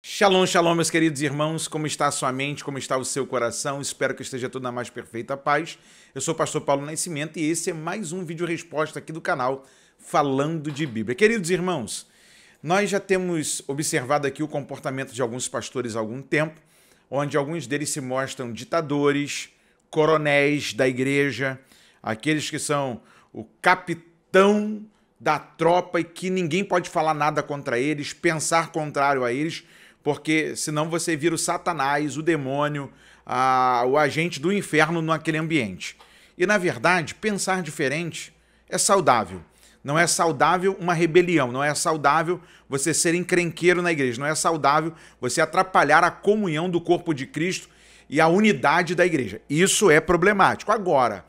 Shalom, shalom, meus queridos irmãos. Como está a sua mente? Como está o seu coração? Espero que esteja tudo na mais perfeita paz. Eu sou o pastor Paulo Nascimento e esse é mais um vídeo resposta aqui do canal Falando de Bíblia. Queridos irmãos, nós já temos observado aqui o comportamento de alguns pastores há algum tempo, onde alguns deles se mostram ditadores, coronéis da igreja, aqueles que são o capitão da tropa e que ninguém pode falar nada contra eles, pensar contrário a eles porque senão você vira o satanás, o demônio, a, o agente do inferno naquele ambiente. E na verdade, pensar diferente é saudável. Não é saudável uma rebelião, não é saudável você ser encrenqueiro na igreja, não é saudável você atrapalhar a comunhão do corpo de Cristo e a unidade da igreja. Isso é problemático. Agora,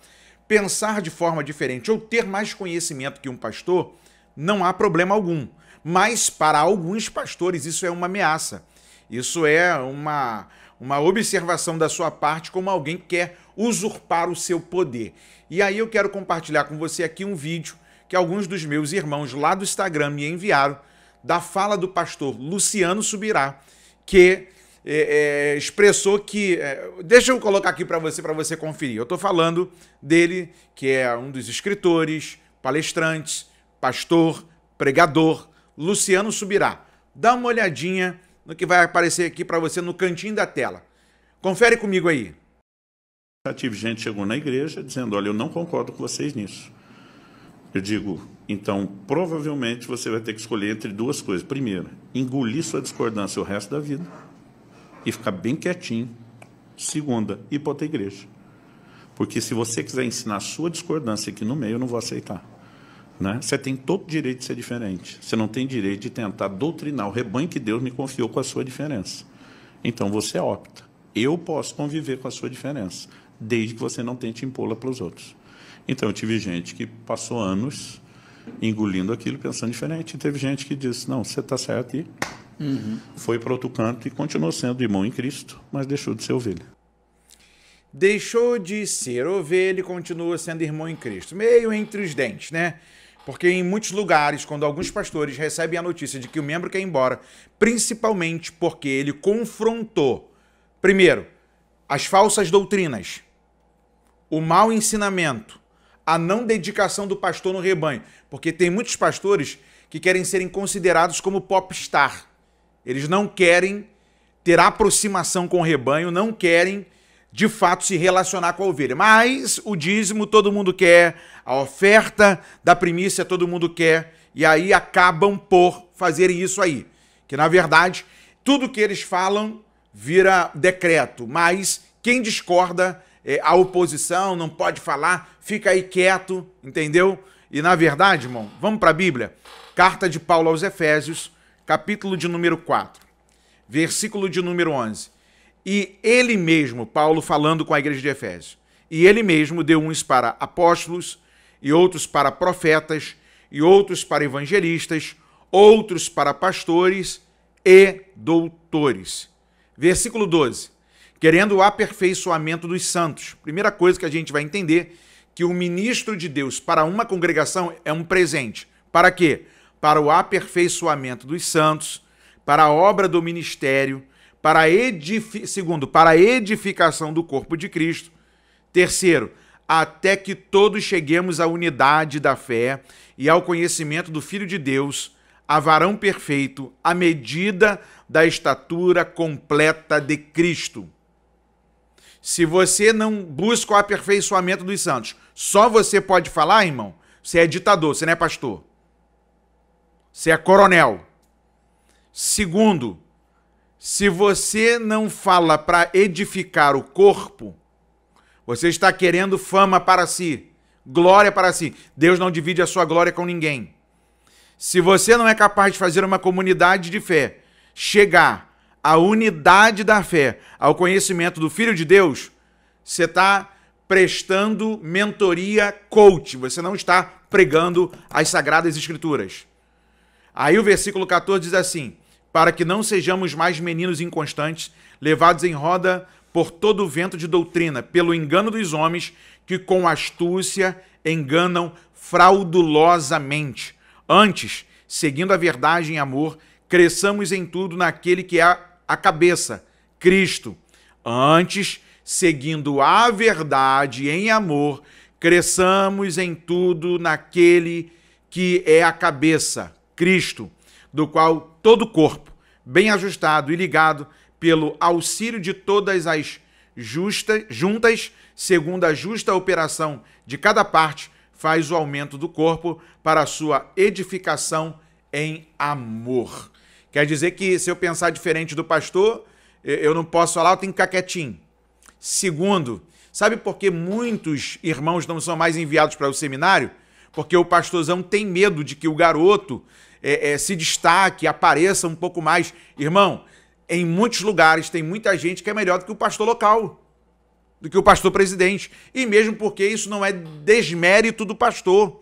pensar de forma diferente ou ter mais conhecimento que um pastor, não há problema algum. Mas para alguns pastores isso é uma ameaça. Isso é uma, uma observação da sua parte como alguém que quer usurpar o seu poder. E aí eu quero compartilhar com você aqui um vídeo que alguns dos meus irmãos lá do Instagram me enviaram da fala do pastor Luciano Subirá, que é, é, expressou que. É, deixa eu colocar aqui para você, para você conferir. Eu estou falando dele, que é um dos escritores, palestrantes, pastor, pregador, Luciano Subirá. Dá uma olhadinha no que vai aparecer aqui para você no cantinho da tela. Confere comigo aí. Já tive gente chegando chegou na igreja dizendo: Olha, eu não concordo com vocês nisso. Eu digo: Então, provavelmente você vai ter que escolher entre duas coisas. Primeiro, engolir sua discordância o resto da vida e ficar bem quietinho. Segunda, ir para outra igreja. Porque se você quiser ensinar sua discordância aqui no meio, eu não vou aceitar. Né? Você tem todo direito de ser diferente. Você não tem direito de tentar doutrinar o rebanho que Deus me confiou com a sua diferença. Então você opta. É eu posso conviver com a sua diferença, desde que você não tente impô-la para os outros. Então eu tive gente que passou anos engolindo aquilo, pensando diferente. E teve gente que disse: não, você está certo e uhum. foi para outro canto e continuou sendo irmão em Cristo, mas deixou de ser ovelha deixou de ser ovelha e continua sendo irmão em Cristo. Meio entre os dentes, né? Porque em muitos lugares, quando alguns pastores recebem a notícia de que o membro quer ir embora, principalmente porque ele confrontou, primeiro, as falsas doutrinas, o mau ensinamento, a não dedicação do pastor no rebanho. Porque tem muitos pastores que querem serem considerados como popstar. Eles não querem ter aproximação com o rebanho, não querem de fato se relacionar com a ovelha. Mas o dízimo todo mundo quer, a oferta da primícia todo mundo quer, e aí acabam por fazerem isso aí. Que na verdade, tudo que eles falam vira decreto, mas quem discorda, é, a oposição não pode falar, fica aí quieto, entendeu? E na verdade, irmão, vamos para a Bíblia. Carta de Paulo aos Efésios, capítulo de número 4, versículo de número 11. E ele mesmo, Paulo falando com a igreja de Efésio, e ele mesmo deu uns para apóstolos, e outros para profetas, e outros para evangelistas, outros para pastores e doutores. Versículo 12. Querendo o aperfeiçoamento dos santos. Primeira coisa que a gente vai entender que o ministro de Deus para uma congregação é um presente. Para quê? Para o aperfeiçoamento dos santos, para a obra do ministério, para edifi... segundo, para a edificação do corpo de Cristo. Terceiro, até que todos cheguemos à unidade da fé e ao conhecimento do Filho de Deus, a varão perfeito, à medida da estatura completa de Cristo. Se você não busca o aperfeiçoamento dos santos, só você pode falar, irmão? Você é ditador, você não é pastor. Você é coronel. Segundo, se você não fala para edificar o corpo, você está querendo fama para si, glória para si. Deus não divide a sua glória com ninguém. Se você não é capaz de fazer uma comunidade de fé chegar à unidade da fé, ao conhecimento do Filho de Deus, você está prestando mentoria coach, você não está pregando as Sagradas Escrituras. Aí o versículo 14 diz assim para que não sejamos mais meninos inconstantes, levados em roda por todo o vento de doutrina, pelo engano dos homens que com astúcia enganam fraudulosamente. Antes, seguindo a verdade em amor, cresçamos em tudo naquele que é a cabeça, Cristo. Antes, seguindo a verdade em amor, cresçamos em tudo naquele que é a cabeça, Cristo do qual todo o corpo, bem ajustado e ligado pelo auxílio de todas as justa, juntas, segundo a justa operação de cada parte, faz o aumento do corpo para sua edificação em amor. Quer dizer que se eu pensar diferente do pastor, eu não posso falar, eu tenho que ficar quietinho. Segundo, sabe por que muitos irmãos não são mais enviados para o seminário? Porque o pastorzão tem medo de que o garoto é, é, se destaque, apareça um pouco mais. Irmão, em muitos lugares tem muita gente que é melhor do que o pastor local, do que o pastor presidente. E mesmo porque isso não é desmérito do pastor.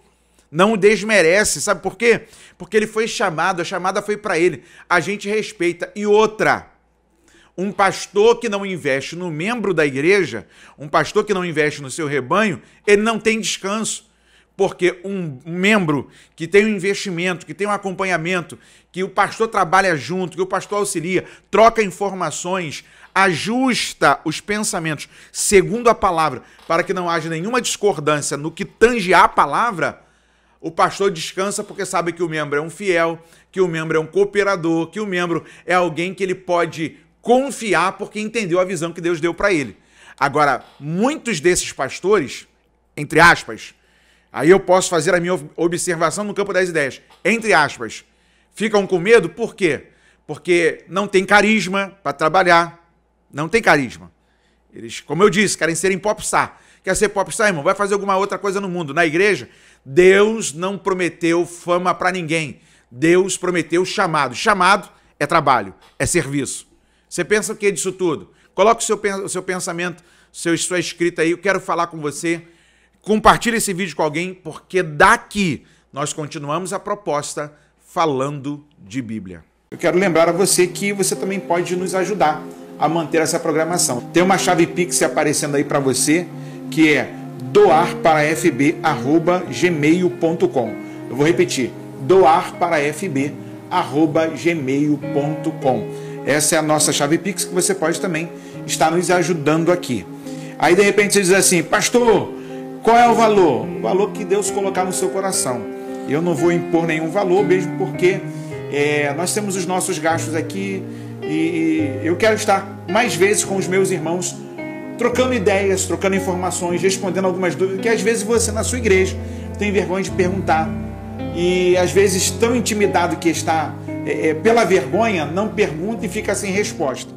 Não desmerece, sabe por quê? Porque ele foi chamado, a chamada foi para ele. A gente respeita. E outra, um pastor que não investe no membro da igreja, um pastor que não investe no seu rebanho, ele não tem descanso porque um membro que tem um investimento, que tem um acompanhamento, que o pastor trabalha junto, que o pastor auxilia, troca informações, ajusta os pensamentos segundo a palavra, para que não haja nenhuma discordância no que tange à palavra, o pastor descansa porque sabe que o membro é um fiel, que o membro é um cooperador, que o membro é alguém que ele pode confiar porque entendeu a visão que Deus deu para ele. Agora, muitos desses pastores, entre aspas, Aí eu posso fazer a minha observação no campo das ideias. Entre aspas. Ficam com medo por quê? Porque não tem carisma para trabalhar. Não tem carisma. Eles, como eu disse, querem ser pop popstar. Quer ser popstar, irmão? Vai fazer alguma outra coisa no mundo. Na igreja, Deus não prometeu fama para ninguém. Deus prometeu chamado. Chamado é trabalho, é serviço. Você pensa o que disso tudo? Coloque o seu, o seu pensamento, seu, sua escrita aí. Eu quero falar com você Compartilhe esse vídeo com alguém, porque daqui nós continuamos a proposta falando de Bíblia. Eu quero lembrar a você que você também pode nos ajudar a manter essa programação. Tem uma chave Pix aparecendo aí para você, que é doar para fb@gmail.com. Eu vou repetir: doar para fb@gmail.com. Essa é a nossa chave Pix que você pode também estar nos ajudando aqui. Aí de repente você diz assim: "Pastor, qual é o valor? O valor que Deus colocar no seu coração. Eu não vou impor nenhum valor, mesmo porque é, nós temos os nossos gastos aqui e eu quero estar mais vezes com os meus irmãos, trocando ideias, trocando informações, respondendo algumas dúvidas que às vezes você na sua igreja tem vergonha de perguntar e às vezes tão intimidado que está é, é pela vergonha não pergunta e fica sem resposta.